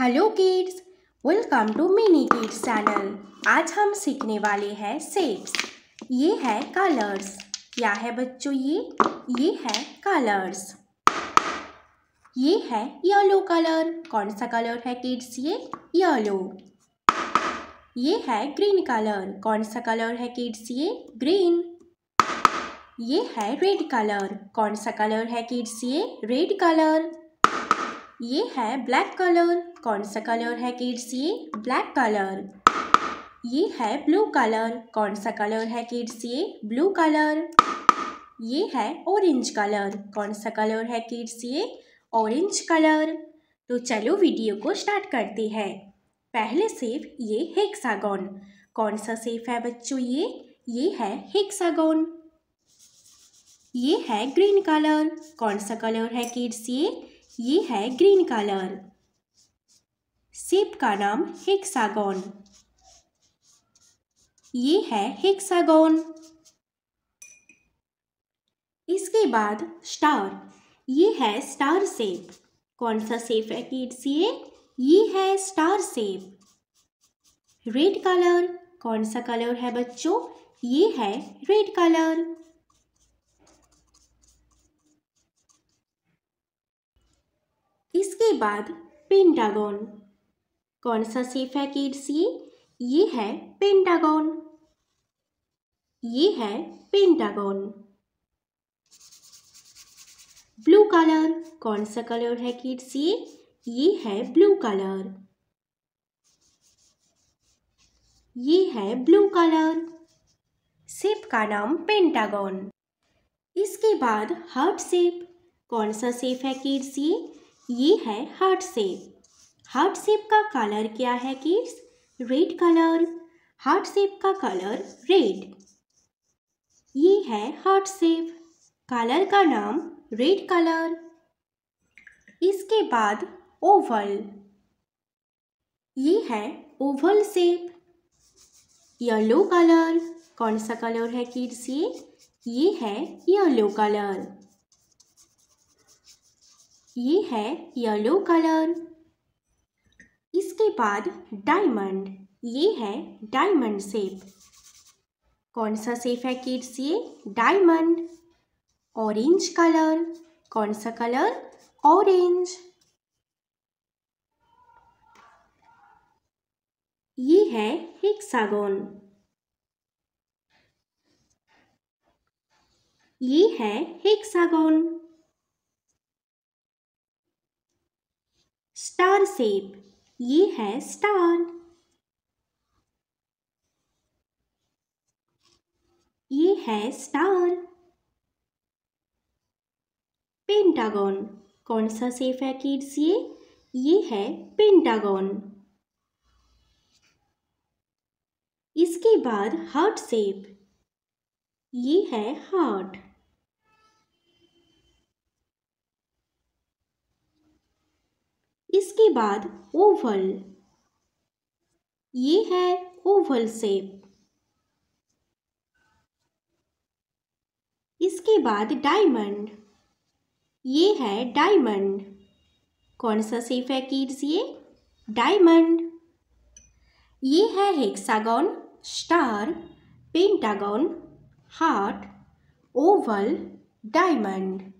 hello kids welcome to mini kids channel आज हम सीखने वाले हैं सेप्स ये है कलर्स क्या है बच्चों ये ये है कलर्स ये है येलो कलर कौन सा कलर है किड्स ये येलो ये है ग्रीन कलर कौन सा कलर है किड्स ये ग्रीन ये है रेड कलर कौन सा कलर है किड्स ये रेड कलर ये है ब्लैक कलर कौन सा कलर है किड्स ये ब्लैक कलर ये है ब्लू कलर कौन सा कलर है किड्स ये ब्लू कलर ये है ऑरेंज कलर कौन सा कलर है किड्स ये ऑरेंज कलर तो चलो वीडियो को स्टार्ट करते हैं पहले सेफ ये हेक्सागोन कौन सा सेफ है बच्चों ये ये है हेक्सागोन ये है ग्रीन कलर कौन सा कलर है किड्स ये ये है ग्रीन कलर सेब का नाम हेक्सागोन ये है हेक्सागोन इसके बाद स्टार ये है स्टार सेब कौन सा सेब है किड्स ये ये है स्टार सेब रेड कलर कौन सा कलर है बच्चों ये है रेड कलर इसके बाद पेंटागॉन कौन सा सेफ है किड्स ये ये है पेंटागॉन ये है पेंटागॉन ब्लू कलर कौन सा कलर है किड्स ये ये है ब्लू कलर ये है ब्लू कलर सेप का नाम पेंटागॉन इसके बाद हार्ट सेप कौन सा सेफ है किड्स ये ये है हार्ट सेप हार्ट सेप का कलर क्या है kids red colour heart shape का कलर रेड ये है हार्ट सेप कलर का नाम रेड कलर इसके बाद ओवल ये है ओवल सेप येलो कलर कौन सा कलर है किड्स ये ये है येलो कलर ये है येलो कलर इसके बाद डायमंड ये है डायमंड सेप कौन सा सेप है किड्स ये डायमंड ऑरेंज कलर कौन सा कलर ऑरेंज ये है हेक्सागोन ये है हेक्सागोन स्टार सेप ये है स्टार ये है स्टार पेंटागन कौन सा सेफ है किड्स ये ये है पेंटागन इसके बाद हार्ट सेप ये है हार्ट इसके बाद ओवल ये है ओवल सेप इसके बाद डायमंड ये है डायमंड कौन सा सेप है किड्स ये डायमंड ये है hexagon star pentagon heart oval diamond